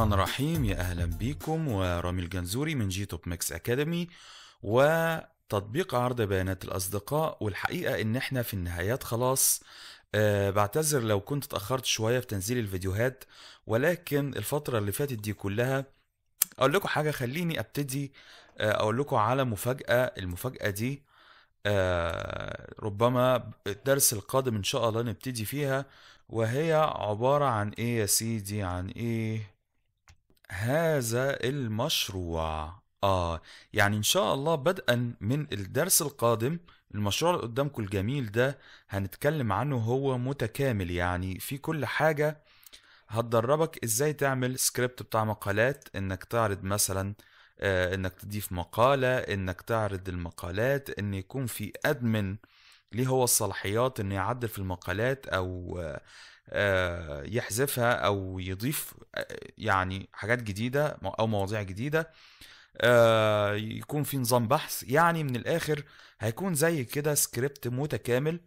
الرحمن الرحيم يا أهلا بيكم ورامي الجنزوري من جي توب ميكس أكاديمي وتطبيق عرض بيانات الأصدقاء والحقيقة إن إحنا في النهايات خلاص أه بعتذر لو كنت اتأخرت شوية في تنزيل الفيديوهات ولكن الفترة اللي فاتت دي كلها أقول لكم حاجة خليني أبتدي آه، أقول لكم على مفاجأة المفاجأة دي أه ربما الدرس القادم ان شاء الله نبتدي فيها وهي عبارة عن ايه يا سيدي عن ايه هذا المشروع آه يعني إن شاء الله بدءا من الدرس القادم المشروع اللي قدامكم الجميل ده هنتكلم عنه هو متكامل يعني في كل حاجة هتدربك ازاي تعمل سكريبت بتاع مقالات انك تعرض مثلا آه انك تضيف مقالة انك تعرض المقالات ان يكون في ادمن ليه هو الصلاحيات انه يعدل في المقالات او آه آه، يحذفها او يضيف آه، يعني حاجات جديده او مواضيع جديده آه، يكون في نظام بحث يعني من الاخر هيكون زي كده سكريبت متكامل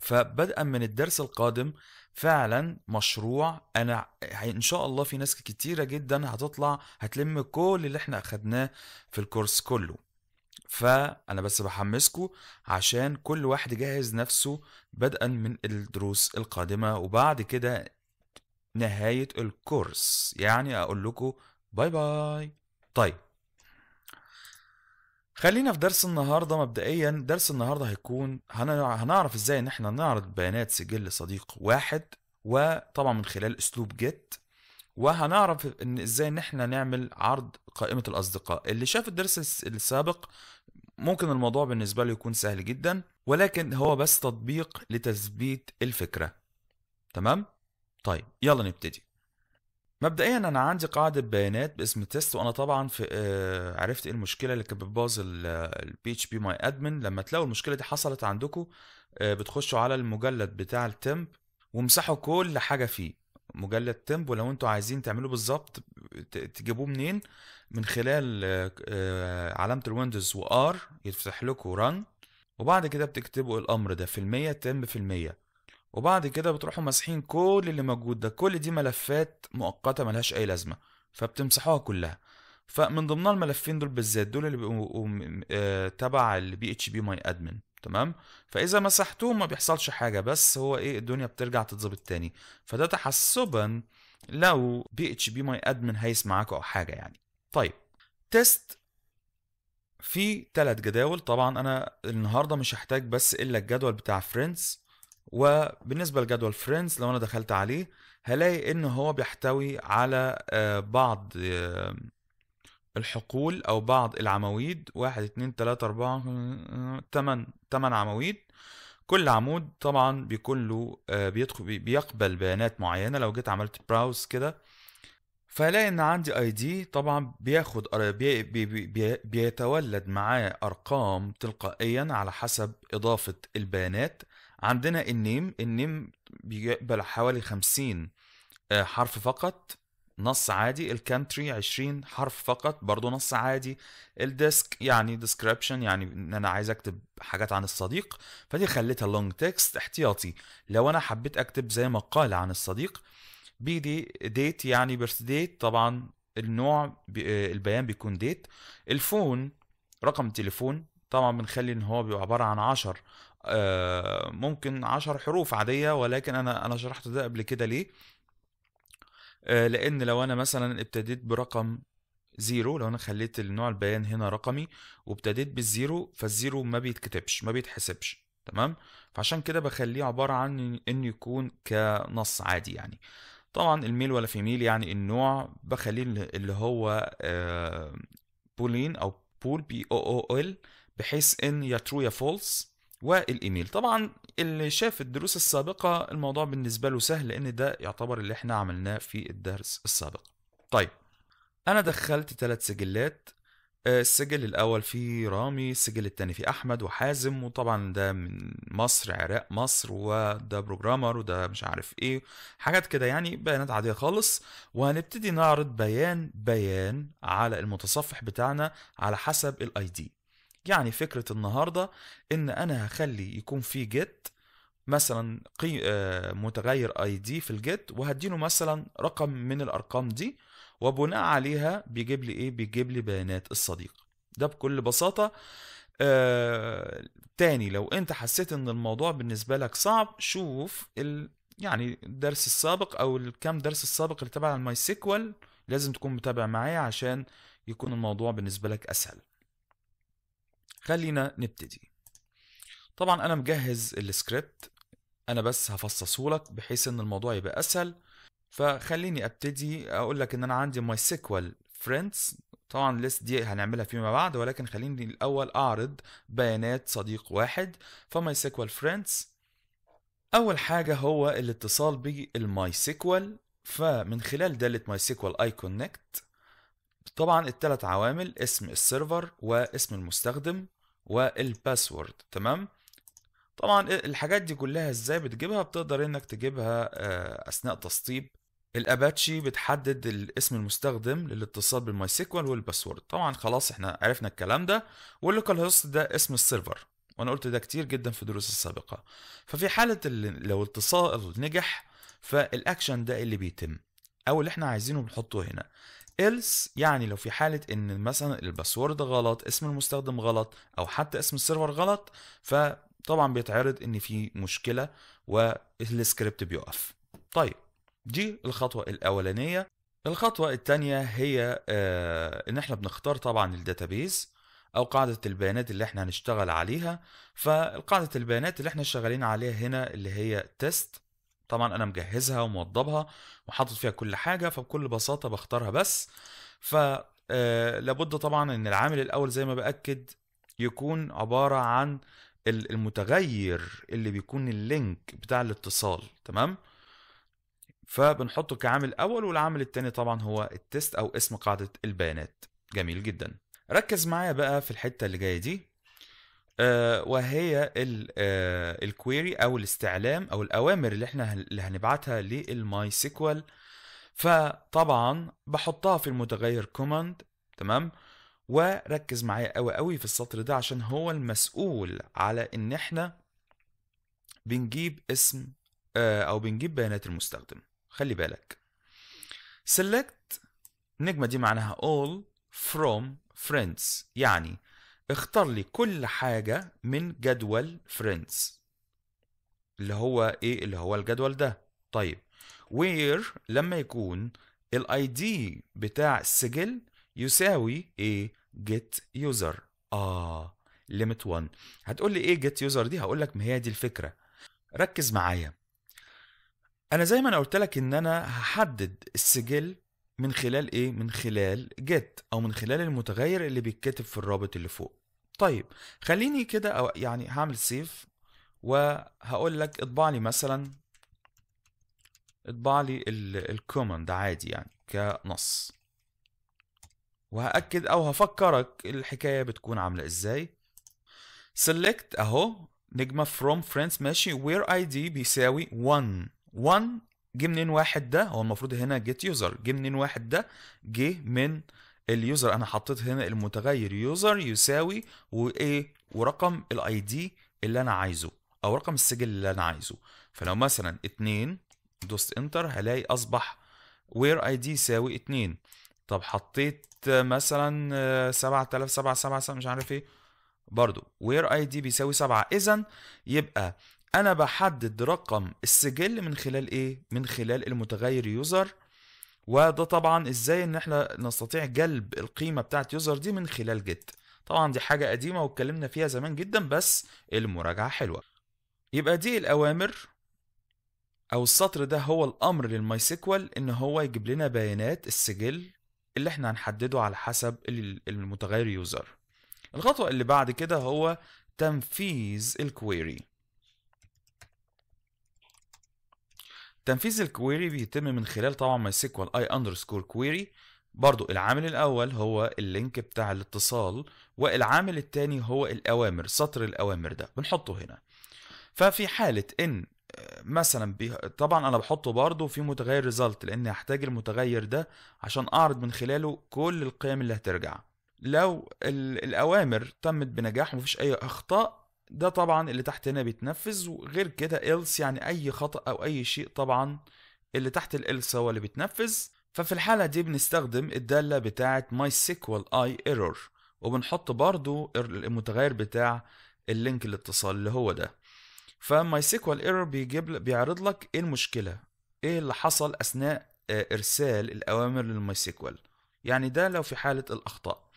فبدءا من الدرس القادم فعلا مشروع انا ان شاء الله في ناس كتيره جدا هتطلع هتلم كل اللي احنا اخدناه في الكورس كله فانا بس بحمسكم عشان كل واحد يجهز نفسه بدءا من الدروس القادمه وبعد كده نهايه الكورس يعني اقول لكم باي باي طيب خلينا في درس النهارده مبدئيا درس النهارده هيكون هنعرف ازاي ان احنا نعرض بيانات سجل لصديق واحد وطبعا من خلال اسلوب جيت وهنعرف ان ازاي ان احنا نعمل عرض قائمه الاصدقاء اللي شاف الدرس السابق ممكن الموضوع بالنسبة له يكون سهل جدا ولكن هو بس تطبيق لتثبيت الفكرة تمام؟ طيب يلا نبتدي مبدئيا انا عندي قاعده بيانات باسم تيست وانا طبعا في آه عرفت ايه المشكله اللي كانت بتبوظ بي اتش بي ماي ادمن لما تلاقوا المشكله دي حصلت عندكم آه بتخشوا على المجلد بتاع التمب وامسحوا كل حاجه فيه مجلد تمب لو انتوا عايزين تعملوه بالظبط تجيبوه منين من خلال آه، علامه الويندوز وار يتفتح لكم ران وبعد كده بتكتبوا الامر ده في المية تم في المية وبعد كده بتروحوا ماسحين كل اللي موجود ده كل دي ملفات مؤقته ملهاش اي لازمه فبتمسحوها كلها فمن ضمنها الملفين دول بالذات دول اللي بيبقوا آه، تبع البي اتش بي ماي ادمن تمام فاذا مسحتوه ما بيحصلش حاجه بس هو ايه الدنيا بترجع تتظبط تاني فده تحسبا لو بي اتش بي ماي ادمن معاكوا او حاجه يعني طيب تيست في ثلاث جداول طبعا انا النهارده مش هحتاج بس الا الجدول بتاع فريندز وبالنسبه لجدول فريندز لو انا دخلت عليه هلاقي ان هو بيحتوي على آه، بعض آه، الحقول او بعض العواميد واحد اتنين تلاتة اربعة تمن تمن عواميد كل عمود طبعا بيكون له آه، بيدخل بيقبل بيانات معينة لو جيت عملت براوز كده فهلاقي ان عندي اي دي طبعا بياخد بي بي بيتولد معاه ارقام تلقائيا على حسب اضافة البيانات عندنا النيم النيم بيقبل حوالي خمسين آه، حرف فقط نص عادي الكانتري 20 حرف فقط برضه نص عادي الديسك يعني ديسكريبشن يعني ان انا عايز اكتب حاجات عن الصديق فدي خليتها لونج تكست احتياطي لو انا حبيت اكتب زي مقال عن الصديق بي دي ديت يعني بيرث ديت طبعا النوع البيان بيكون ديت الفون رقم تليفون طبعا بنخلي ان هو بيبقى عباره عن 10 آه، ممكن 10 حروف عاديه ولكن انا انا شرحت ده قبل كده ليه آه، لان لو انا مثلا ابتديت برقم زيرو لو انا خليت النوع البيان هنا رقمي وابتديت بالزيرو فالزيرو ما بيتكتبش ما بيتحسبش تمام فعشان كده بخليه عبارة عن انه يكون كنص عادي يعني طبعا الميل ولا فيميل يعني النوع بخليه اللي هو بولين آه، او بول بي او او ال بحيث ان يا ترو يا فولس والايميل طبعا اللي شاف الدروس السابقة الموضوع بالنسبة له سهل لأن ده يعتبر اللي احنا عملناه في الدرس السابق طيب أنا دخلت ثلاث سجلات آه، السجل الأول في رامي السجل التاني في أحمد وحازم وطبعا ده من مصر عراق مصر وده بروجرامر وده مش عارف إيه حاجات كده يعني بيانات عادية خالص وهنبتدي نعرض بيان بيان على المتصفح بتاعنا على حسب الاي دي يعني فكرة النهاردة ان انا هخلي يكون في جيت مثلا قي... آه، متغير اي دي في الجيت وهديله مثلا رقم من الارقام دي وبناء عليها بيجيب لي ايه بيجيب لي بيانات الصديق ده بكل بساطة آه... تاني لو انت حسيت ان الموضوع بالنسبة لك صعب شوف ال... يعني الدرس السابق او الكام درس السابق اللي تبع الماي سيكوال لازم تكون متابع معايا عشان يكون الموضوع بالنسبة لك اسهل خلينا نبتدي طبعا انا مجهز السكريبت انا بس هفصصه لك بحيث ان الموضوع يبقى اسهل فخليني ابتدي اقول لك ان انا عندي ماي سيكوال فريندز طبعا الليست دي هنعملها فيما بعد ولكن خليني الاول اعرض بيانات صديق واحد فماي سيكوال فريندز اول حاجه هو الاتصال بالماي سيكوال فمن خلال داله ماي سيكوال اي كونكت طبعا التلات عوامل اسم السيرفر واسم المستخدم والباسورد تمام طبعا الحاجات دي كلها ازاي بتجيبها بتقدر انك تجيبها آه، اثناء تسطيب الاباتشي بتحدد الاسم المستخدم للاتصال بالماي سيكوال والباسورد طبعا خلاص احنا عرفنا الكلام ده واللوكال هوست ده اسم السيرفر وانا قلت ده كتير جدا في الدروس السابقه ففي حاله لو الاتصال نجح فالاكشن ده اللي بيتم او اللي احنا عايزينه بنحطه هنا else يعني لو في حالة ان مثلا الباسورد غلط اسم المستخدم غلط او حتى اسم السيرفر غلط فطبعا بيتعرض ان في مشكلة والسكريبت بيقف طيب دي الخطوة الاولانية الخطوة الثانية هي آه ان احنا بنختار طبعا الداتابيز او قاعدة البيانات اللي احنا هنشتغل عليها فقاعدة البيانات اللي احنا شغالين عليها هنا اللي هي تيست طبعا انا مجهزها وموضبها وحاطط فيها كل حاجه فبكل بساطه بختارها بس ف آه، لابد طبعا ان العامل الاول زي ما باكد يكون عباره عن المتغير اللي بيكون اللينك بتاع الاتصال تمام فبنحطه كعامل اول والعامل الثاني طبعا هو التست او اسم قاعده البيانات جميل جدا ركز معايا بقى في الحته اللي جايه دي آه، وهي الكويري آه، او الاستعلام او الاوامر اللي احنا اللي هنبعتها للماي سيكوال فطبعا بحطها في المتغير كوماند تمام وركز معايا قوي قوي في السطر ده عشان هو المسؤول على ان احنا بنجيب اسم آه، او بنجيب بيانات المستخدم خلي بالك select النجمه دي معناها all from friends يعني اختر لي كل حاجة من جدول فريندز اللي هو ايه اللي هو الجدول ده طيب وير لما يكون الاي دي بتاع السجل يساوي ايه جيت يوزر اه ليميت 1 هتقول لي ايه جيت يوزر دي هقول لك ما هي دي الفكرة ركز معايا انا زي ما انا قلت لك ان انا هحدد السجل من خلال ايه من خلال جيت او من خلال المتغير اللي بيتكتب في الرابط اللي فوق طيب خليني كده أو يعني هعمل سيف وهقول لك اطبع لي مثلا اطبع لي الكوماند عادي يعني كنص وهأكد او هفكرك الحكاية بتكون عاملة ازاي select اهو نجمة from friends ماشي where id بيساوي 1 1 جه منين واحد ده هو المفروض هنا جيت يوزر جه منين واحد ده جه من اليوزر انا حطيت هنا المتغير يوزر يساوي وايه ورقم الاي دي اللي انا عايزه او رقم السجل اللي انا عايزه فلو مثلا 2 دوست انتر هلاقي اصبح وير اي دي يساوي 2 طب حطيت مثلا 7777 مش عارف ايه برضو وير اي دي بيساوي 7 اذا يبقى انا بحدد رقم السجل من خلال ايه من خلال المتغير يوزر وده طبعا ازاي ان احنا نستطيع جلب القيمه بتاعت يوزر دي من خلال جيت طبعا دي حاجه قديمه واتكلمنا فيها زمان جدا بس المراجعه حلوه يبقى دي الاوامر او السطر ده هو الامر للماي سيكوال ان هو يجيب لنا بيانات السجل اللي احنا هنحدده على حسب المتغير يوزر الخطوه اللي بعد كده هو تنفيذ الكويري تنفيذ الكويري بيتم من خلال طبعا ماي سيكوال اي اندرسكور كويري برضو العامل الاول هو اللينك بتاع الاتصال والعامل الثاني هو الاوامر سطر الاوامر ده بنحطه هنا ففي حاله ان آه، مثلا بي... طبعا انا بحطه برضه في متغير ريزلت لان هحتاج المتغير ده عشان اعرض من خلاله كل القيم اللي هترجع لو ال... الاوامر تمت بنجاح ومفيش اي اخطاء ده طبعا اللي تحت هنا بيتنفذ وغير كده else يعني اي خطأ او اي شيء طبعا اللي تحت الإلس هو اللي بيتنفذ ففي الحالة دي بنستخدم الدالة بتاعة mysql i error وبنحط برضو المتغير بتاع اللينك الاتصال اللي هو ده فمysql error بيجيب بيعرض لك ايه المشكلة ايه اللي حصل اثناء آه، ارسال الاوامر للمايسيكوال يعني ده لو في حالة الاخطاء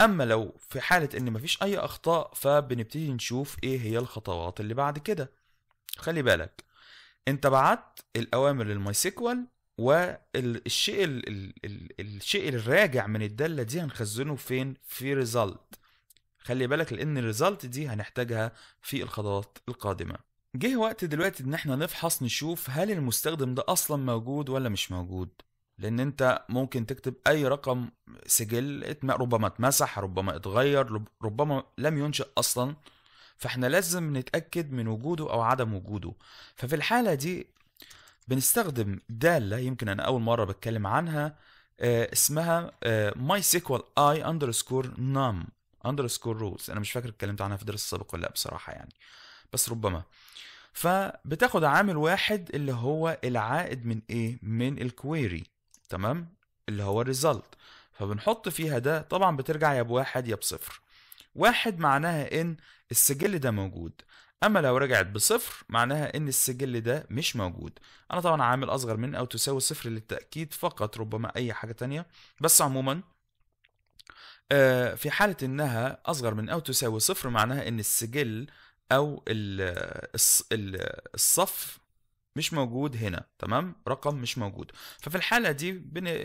اما لو في حاله ان مفيش اي اخطاء فبنبتدي نشوف ايه هي الخطوات اللي بعد كده خلي بالك انت بعت الاوامر للماي سيكوال والشيء ال ال ال الشيء الراجع من الداله دي هنخزنه فين في ريزلت خلي بالك لان الريزلت دي هنحتاجها في الخطوات القادمه جه وقت دلوقتي ان احنا نفحص نشوف هل المستخدم ده اصلا موجود ولا مش موجود لان انت ممكن تكتب اي رقم سجل ربما اتمسح ربما اتغير ربما لم ينشأ اصلا فاحنا لازم نتأكد من وجوده او عدم وجوده ففي الحالة دي بنستخدم دالة يمكن انا اول مرة بتكلم عنها آه، اسمها آه، mysql i underscore num underscore rules انا مش فاكر اتكلمت عنها في الدرس السابق ولا لا بصراحة يعني بس ربما فبتاخد عامل واحد اللي هو العائد من ايه من الكويري تمام اللي هو الريزلت فبنحط فيها ده طبعا بترجع يا بواحد يا بصفر واحد معناها ان السجل ده موجود اما لو رجعت بصفر معناها ان السجل ده مش موجود انا طبعا عامل اصغر من او تساوي صفر للتاكيد فقط ربما اي حاجه تانية بس عموما آه في حاله انها اصغر من او تساوي صفر معناها ان السجل او الصف مش موجود هنا تمام رقم مش موجود ففي الحاله دي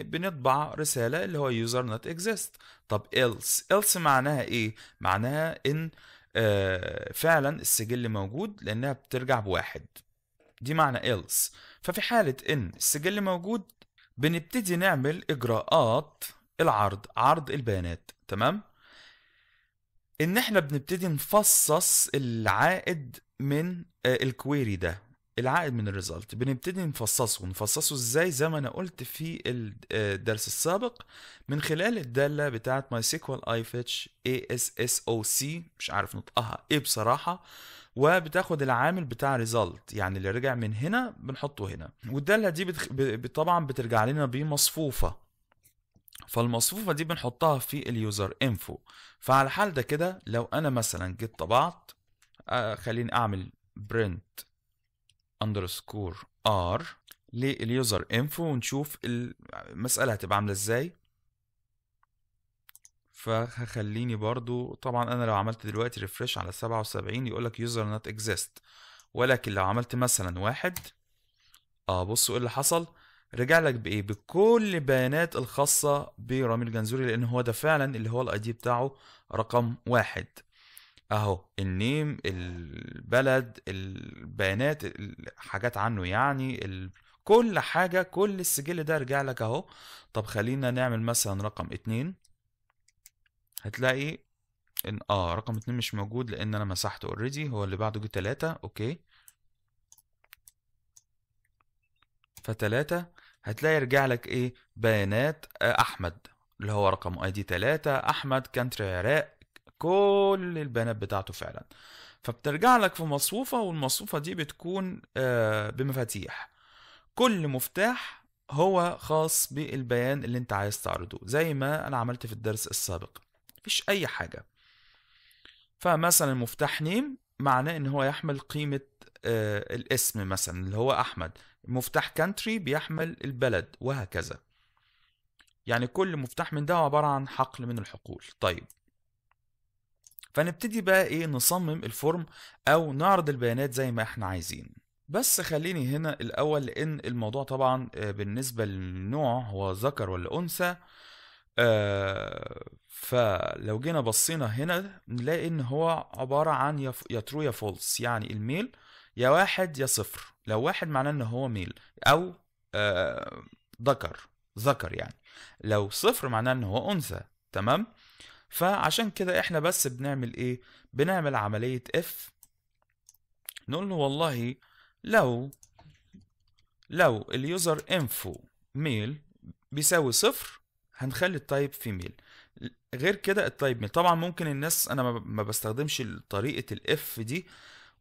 بنطبع رساله اللي هو يوزر نوت اكزيست طب else else معناها ايه معناها ان آه فعلا السجل موجود لانها بترجع بواحد دي معنى else ففي حاله ان السجل موجود بنبتدي نعمل اجراءات العرض عرض البيانات تمام ان احنا بنبتدي نفصص العائد من آه، الكويري ده العائد من الريزلت بنبتدي نفصصه نفصصه ازاي زي ما انا قلت في آه، الدرس السابق من خلال الداله بتاعه ماي سيكوال اي فيتش اي اس اس او سي مش عارف نطقها ايه بصراحه وبتاخد العامل بتاع ريزلت يعني اللي رجع من هنا بنحطه هنا والداله دي بتخ... ب... طبعا بترجع لنا بمصفوفه فالمصفوفة دي بنحطها في اليوزر انفو فعلى الحال ده كده لو انا مثلا جيت طبعت آه، خليني اعمل برنت اندرسكور ار لليوزر انفو ونشوف المسألة هتبقى عاملة ازاي فهخليني برضو طبعا انا لو عملت دلوقتي ريفرش على سبعة وسبعين يقولك يوزر نوت اكزيست ولكن لو عملت مثلا واحد اه بصوا ايه اللي حصل رجع لك بايه بكل البيانات الخاصة برامي الجنزوري لان هو ده فعلا اللي هو الاي دي بتاعه رقم واحد اهو النيم البلد البيانات حاجات عنه يعني ال... كل حاجه كل السجل ده رجع لك اهو طب خلينا نعمل مثلا رقم اتنين هتلاقي ان اه رقم اتنين مش موجود لان انا مسحته اوريدي هو اللي بعده جه تلاتة اوكي فتلاتة هتلاقي رجع لك ايه بيانات آه، احمد اللي هو رقم اي دي تلاتة احمد كانتري عراق كل البيانات بتاعته فعلا فبترجع لك في مصفوفة والمصفوفة دي بتكون آه، بمفاتيح كل مفتاح هو خاص بالبيان اللي انت عايز تعرضه زي ما انا عملت في الدرس السابق مفيش اي حاجة فمثلا المفتاح نيم معناه ان هو يحمل قيمة آه، الاسم مثلا اللي هو احمد مفتاح كانتري بيحمل البلد وهكذا يعني كل مفتاح من ده عبارة عن حقل من الحقول طيب فنبتدي بقى ايه نصمم الفورم او نعرض البيانات زي ما احنا عايزين بس خليني هنا الاول لان الموضوع طبعا آه، بالنسبه للنوع هو ذكر ولا انثى آه فلو جينا بصينا هنا نلاقي ان هو عباره عن يا ترو يا فولس يعني الميل يا واحد يا صفر لو واحد معناه ان هو ميل او آه ذكر ذكر يعني لو صفر معناه ان هو انثى تمام فعشان كده احنا بس بنعمل ايه بنعمل عملية اف نقول له والله لو لو اليوزر انفو ميل بيساوي صفر هنخلي التايب فيميل غير كده التايب ميل طبعا ممكن الناس انا ما بستخدمش طريقة الاف دي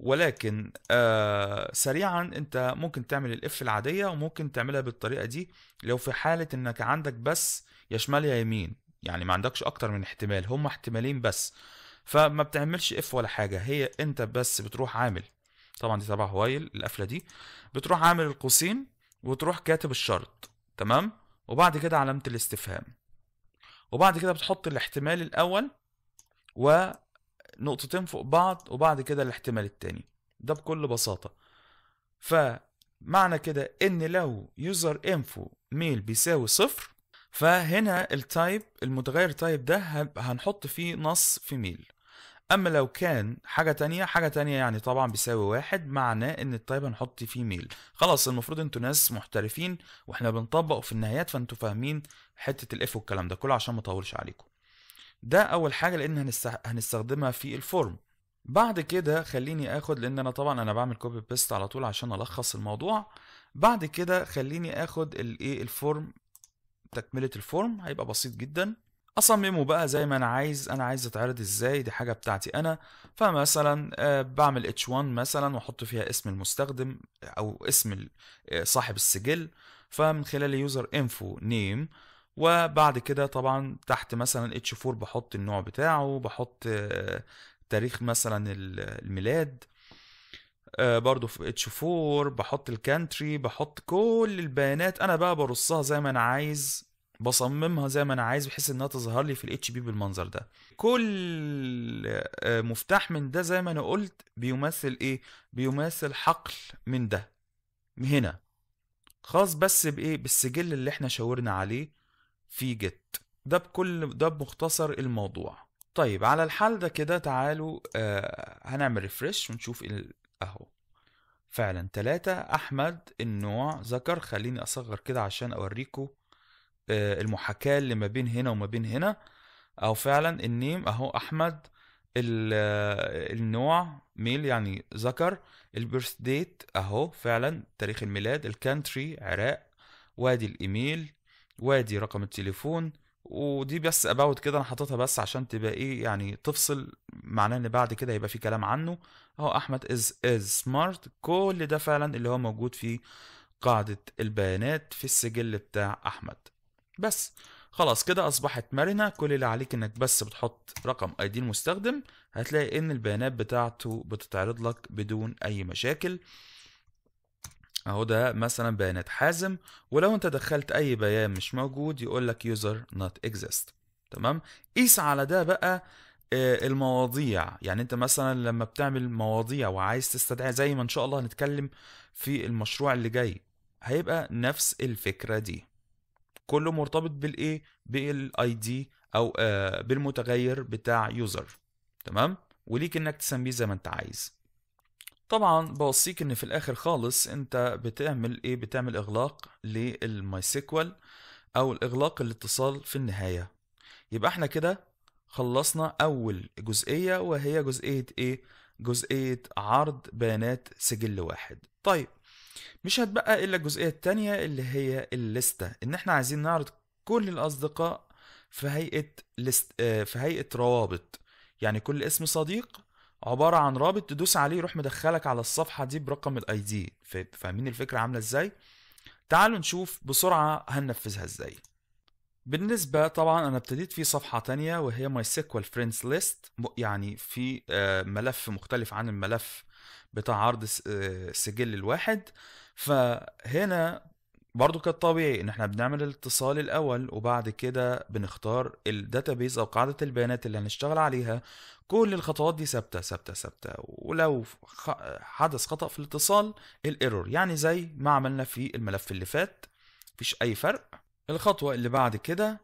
ولكن آه سريعا انت ممكن تعمل الاف العادية وممكن تعملها بالطريقة دي لو في حالة انك عندك بس يشمال يمين يعني ما عندكش اكتر من احتمال هما احتمالين بس فما بتعملش اف ولا حاجه هي انت بس بتروح عامل طبعا دي تبع هوايل القفله دي بتروح عامل القوسين وتروح كاتب الشرط تمام وبعد كده علامه الاستفهام وبعد كده بتحط الاحتمال الاول ونقطتين فوق بعض وبعد كده الاحتمال التاني ده بكل بساطه فمعنى كده ان لو يوزر انفو ميل بيساوي صفر فهنا التايب المتغير تايب ده هنحط فيه نص في ميل اما لو كان حاجة تانية حاجة تانية يعني طبعا بيساوي واحد معناه ان التايب هنحط فيه ميل خلاص المفروض انتوا ناس محترفين واحنا بنطبق في النهايات فانتوا فاهمين حتة الاف والكلام ده كله عشان ما اطولش عليكم ده اول حاجة لان هنستخدمها في الفورم بعد كده خليني اخد لان انا طبعا انا بعمل كوبي بيست على طول عشان الخص الموضوع بعد كده خليني اخد الايه الفورم تكمله الفورم هيبقى بسيط جدا اصممه بقى زي ما انا عايز انا عايز اتعرض ازاي دي حاجه بتاعتي انا فمثلا آه، بعمل h1 مثلا واحط فيها اسم المستخدم او اسم آه، صاحب السجل فمن خلال يوزر انفو نيم وبعد كده طبعا تحت مثلا h4 بحط النوع بتاعه بحط آه، تاريخ مثلا الميلاد آه، برضو في اتش 4 بحط الكانتري بحط كل البيانات انا بقى برصها زي ما انا عايز بصممها زي ما انا عايز بحيث انها تظهر لي في الاتش بي بالمنظر ده كل آه، مفتاح من ده زي ما انا قلت بيمثل ايه بيمثل حقل من ده هنا خاص بس بايه بالسجل اللي احنا شاورنا عليه في جيت ده بكل ده بمختصر الموضوع طيب على الحال ده كده تعالوا آه هنعمل ريفرش ونشوف اهو فعلا تلاتة احمد النوع ذكر خليني اصغر كده عشان اوريكو آه، المحاكاة اللي ما بين هنا وما بين هنا او فعلا النيم اهو احمد آه، النوع ميل يعني ذكر البيرث ديت اهو فعلا تاريخ الميلاد الكانتري عراق وادي الايميل وادي رقم التليفون ودي بس اباوت كده انا حاططها بس عشان تبقى ايه يعني تفصل معناه ان بعد كده هيبقى في كلام عنه هو احمد از از سمارت كل ده فعلا اللي هو موجود في قاعدة البيانات في السجل بتاع احمد بس خلاص كده اصبحت مرنة كل اللي عليك انك بس بتحط رقم اي دي المستخدم هتلاقي ان البيانات بتاعته بتتعرض لك بدون اي مشاكل اهو ده مثلا بيانات حازم ولو انت دخلت اي بيان مش موجود يقول لك يوزر نوت اكزيست تمام قيس على ده بقى آه، المواضيع يعني انت مثلا لما بتعمل مواضيع وعايز تستدعي زي ما ان شاء الله هنتكلم في المشروع اللي جاي هيبقى نفس الفكره دي كله مرتبط بالايه بالاي دي او آه، بالمتغير بتاع يوزر تمام وليك انك تسميه زي ما انت عايز طبعا بوصيك ان في الاخر خالص انت بتعمل ايه بتعمل اغلاق للمايسيكوال او الاغلاق الاتصال في النهايه يبقى احنا كده خلصنا أول جزئية وهي جزئية إيه؟ جزئية عرض بيانات سجل واحد طيب مش هتبقى إلا الجزئية التانية اللي هي الليستة إن إحنا عايزين نعرض كل الأصدقاء في هيئة لست آه، في هيئة روابط يعني كل اسم صديق عبارة عن رابط تدوس عليه يروح مدخلك على الصفحة دي برقم الاي دي فاهمين الفكرة عاملة ازاي؟ تعالوا نشوف بسرعة هننفذها ازاي بالنسبة طبعا أنا ابتديت في صفحة تانية وهي ماي سيكوال فريندز ليست يعني في آه، ملف مختلف عن الملف بتاع عرض السجل آه، الواحد فهنا برضو كان طبيعي ان احنا بنعمل الاتصال الاول وبعد كده بنختار الداتابيز او قاعده البيانات اللي هنشتغل عليها كل الخطوات دي ثابته ثابته ثابته ولو حدث خطا في الاتصال الايرور يعني زي ما عملنا في الملف اللي فات مفيش اي فرق الخطوه اللي بعد كده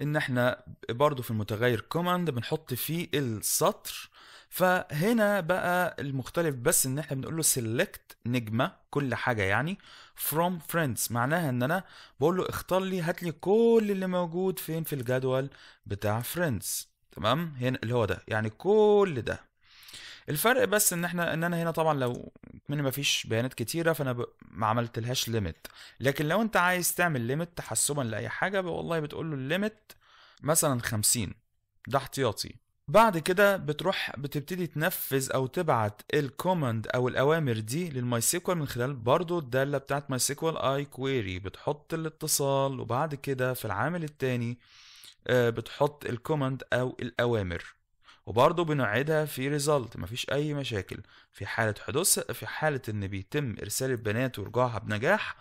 ان احنا برضو في المتغير كوماند بنحط فيه السطر فهنا بقى المختلف بس ان احنا بنقول له سيلكت نجمه كل حاجه يعني فروم فريندز معناها ان انا بقول له اختار لي هات لي كل اللي موجود فين في الجدول بتاع فريندز تمام هنا اللي هو ده يعني كل ده الفرق بس ان احنا ان انا هنا طبعا لو من ما فيش بيانات كتيره فانا ب... ما عملتلهاش ليميت لكن لو انت عايز تعمل ليميت تحسبا لاي حاجه والله بتقول له الليميت مثلا 50 ده احتياطي بعد كده بتروح بتبتدي تنفذ او تبعت الكوماند او الاوامر دي للماي سيكوال من خلال برضو الداله بتاعت ماي سيكوال اي كويري بتحط الاتصال وبعد كده في العامل التاني آه، بتحط الكوماند او الاوامر وبرضه بنعيدها في ريزلت مفيش اي مشاكل في حاله حدوث في حاله ان بيتم ارسال البيانات ورجوعها بنجاح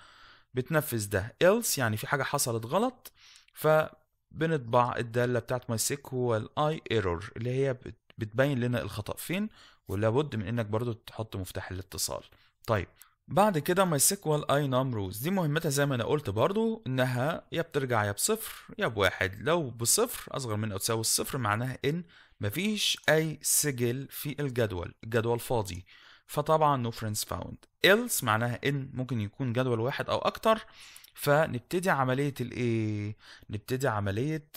بتنفذ ده إلس يعني في حاجه حصلت غلط فبنطبع الداله بتاعت ماي سيكوال اي ايرور اللي هي بتبين لنا الخطا فين ولابد من انك برضو تحط مفتاح الاتصال طيب بعد كده ماي سيكوال اي نام روز دي مهمتها زي ما انا قلت برضو انها يا بترجع يا بصفر يا بواحد لو بصفر اصغر من او تساوي الصفر معناها ان مفيش أي سجل في الجدول الجدول فاضي فطبعا no friends found else معناها إن ممكن يكون جدول واحد أو أكتر فنبتدي عملية الإيه؟ نبتدي عملية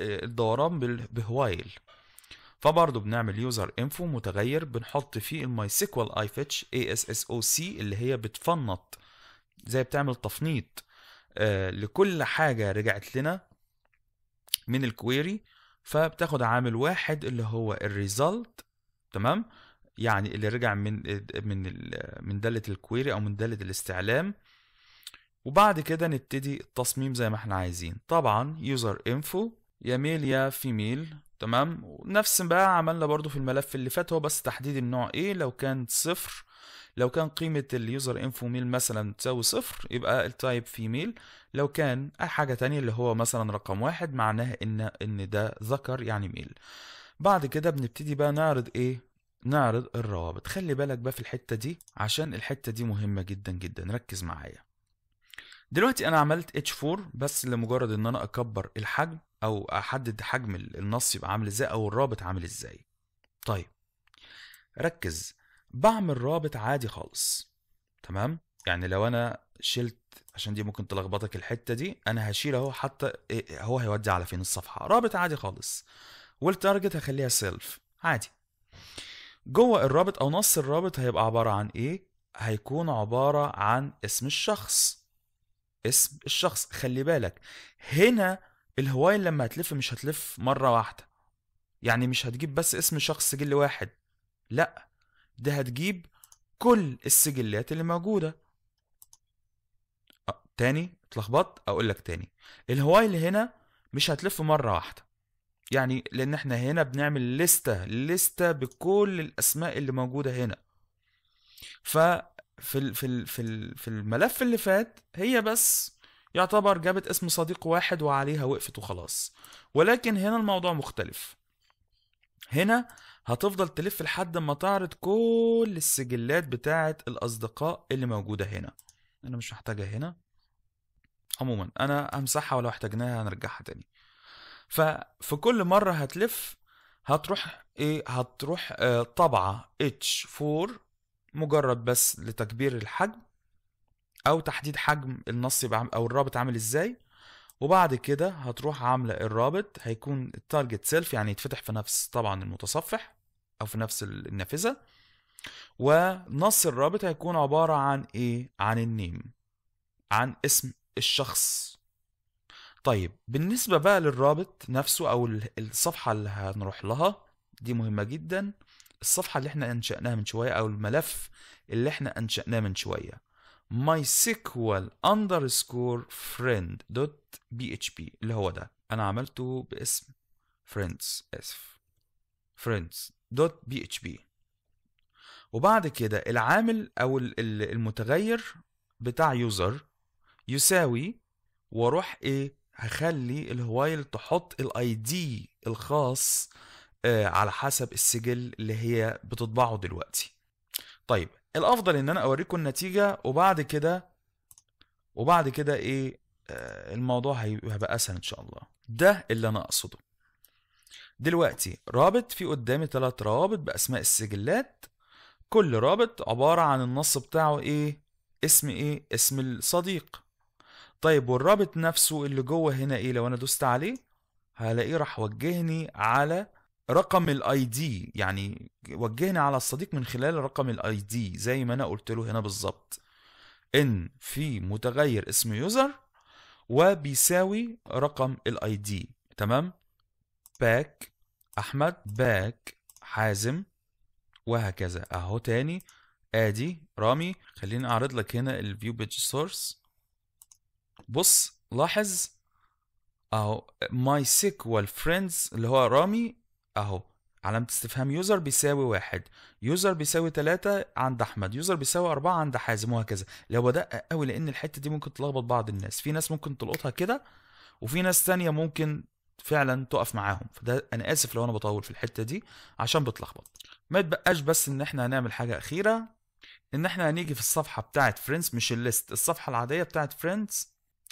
الدوران بهوايل فبرضه بنعمل يوزر انفو متغير بنحط فيه الماي سيكوال اي فيتش اي اس اس او سي اللي هي بتفنط زي بتعمل تفنيط آه لكل حاجه رجعت لنا من الكويري فبتاخد عامل واحد اللي هو الريزلت تمام يعني اللي رجع من من من داله الكويري او من داله الاستعلام وبعد كده نبتدي التصميم زي ما احنا عايزين طبعا يوزر انفو يا ميل يا فيميل تمام نفس بقى عملنا برضو في الملف اللي فات هو بس تحديد النوع ايه لو كان صفر لو كان قيمة اليوزر انفو ميل مثلا تساوي صفر يبقى التايب فيميل لو كان أي حاجة تانية اللي هو مثلا رقم واحد معناه ان ان ده ذكر يعني ميل بعد كده بنبتدي بقى نعرض ايه نعرض الروابط خلي بالك بقى في الحتة دي عشان الحتة دي مهمة جدا جدا ركز معايا دلوقتي انا عملت h4 بس لمجرد ان انا اكبر الحجم او احدد حجم النص يبقى عامل ازاي او الرابط عامل ازاي طيب ركز بعمل رابط عادي خالص تمام يعني لو انا شلت عشان دي ممكن تلخبطك الحته دي انا هشيل اهو حتى إيه، هو هيودي على فين الصفحه رابط عادي خالص والتارجت هخليها سيلف عادي جوه الرابط او نص الرابط هيبقى عباره عن ايه هيكون عباره عن اسم الشخص اسم الشخص خلي بالك هنا الهواي لما هتلف مش هتلف مره واحده يعني مش هتجيب بس اسم شخص جل واحد لا ده هتجيب كل السجلات اللي موجودة أه، تاني اتلخبطت اقول لك تاني اللي هنا مش هتلف مرة واحدة يعني لان احنا هنا بنعمل لستة لستة بكل الاسماء اللي موجودة هنا ففي ال في ال في ال في الملف اللي فات هي بس يعتبر جابت اسم صديق واحد وعليها وقفت وخلاص ولكن هنا الموضوع مختلف هنا هتفضل تلف لحد ما تعرض كل السجلات بتاعة الأصدقاء اللي موجودة هنا أنا مش محتاجها هنا عموما أنا همسحها ولو احتاجناها هنرجعها تاني ففي كل مرة هتلف هتروح ايه هتروح آه، طبعه طبعة H4 مجرد بس لتكبير الحجم او تحديد حجم النص يبقى او الرابط عامل ازاي وبعد كده هتروح عامله الرابط هيكون التارجت سيلف يعني يتفتح في نفس طبعا المتصفح او في نفس النافذه ونص الرابط هيكون عباره عن ايه عن النيم عن اسم الشخص طيب بالنسبه بقى للرابط نفسه او الصفحه اللي هنروح لها دي مهمه جدا الصفحه اللي احنا انشاناها من شويه او الملف اللي احنا انشاناه من شويه mysql underscore friend dot php اللي هو ده انا عملته باسم friends اسف friends dot php وبعد كده العامل او المتغير بتاع يوزر يساوي واروح ايه هخلي الهوايل تحط الاي دي الخاص آه، على حسب السجل اللي هي بتطبعه دلوقتي طيب الافضل ان انا اوريكم النتيجه وبعد كده وبعد كده ايه آه، الموضوع هيبقى اسهل ان شاء الله ده اللي انا اقصده دلوقتي رابط في قدامي ثلاث روابط باسماء السجلات كل رابط عباره عن النص بتاعه ايه اسم ايه اسم الصديق طيب والرابط نفسه اللي جوه هنا ايه لو انا دوست عليه هلاقيه راح وجهني على رقم الاي دي يعني وجهني على الصديق من خلال رقم الاي دي زي ما انا قلت له هنا بالظبط ان في متغير اسمه يوزر وبيساوي رقم الاي دي تمام باك احمد باك حازم وهكذا اهو تاني ادي رامي خليني اعرض لك هنا الفيو بيج سورس بص لاحظ اهو ماي سيكوال فريندز اللي هو رامي اهو علامة استفهام يوزر بيساوي واحد يوزر بيساوي ثلاثة عند أحمد يوزر بيساوي أربعة عند حازم وهكذا لو بدقق قوي لأن الحتة دي ممكن تلخبط بعض الناس في ناس ممكن تلقطها كده وفي ناس تانية ممكن فعلا تقف معاهم فده أنا آسف لو أنا بطول في الحتة دي عشان بتلخبط ما يتبقاش بس إن إحنا هنعمل حاجة أخيرة إن إحنا هنيجي في الصفحة بتاعت فريندز مش الليست الصفحة العادية بتاعت فريندز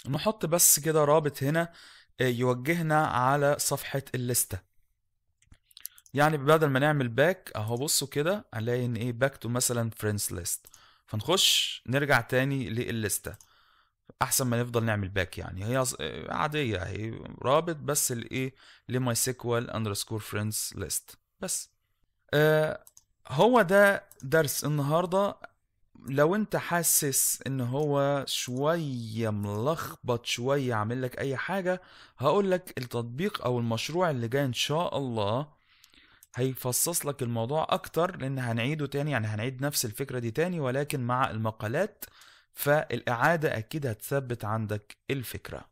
نحط بس كده رابط هنا آه، يوجهنا على صفحة الليستة يعني بدل ما نعمل باك اهو بصوا كده هنلاقي ان ايه باك تو مثلا فريندز ليست فنخش نرجع تاني للليسته احسن ما نفضل نعمل باك يعني هي عاديه هي رابط بس لايه لماي سيكوال اندرسكور فريندز ليست بس آه هو ده درس النهارده لو انت حاسس ان هو شويه ملخبط شويه عامل لك اي حاجه هقول لك التطبيق او المشروع اللي جاي ان شاء الله هيفصص لك الموضوع اكتر لان هنعيده تاني يعني هنعيد نفس الفكره دي تاني ولكن مع المقالات فالاعاده اكيد هتثبت عندك الفكره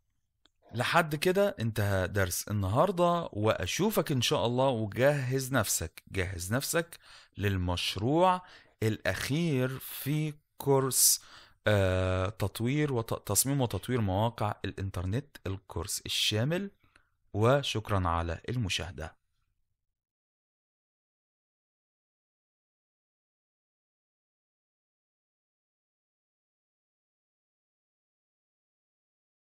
لحد كده انتهى درس النهارده واشوفك ان شاء الله وجهز نفسك جهز نفسك للمشروع الاخير في كورس آه، تطوير وتصميم وتطوير مواقع الانترنت الكورس الشامل وشكرا على المشاهده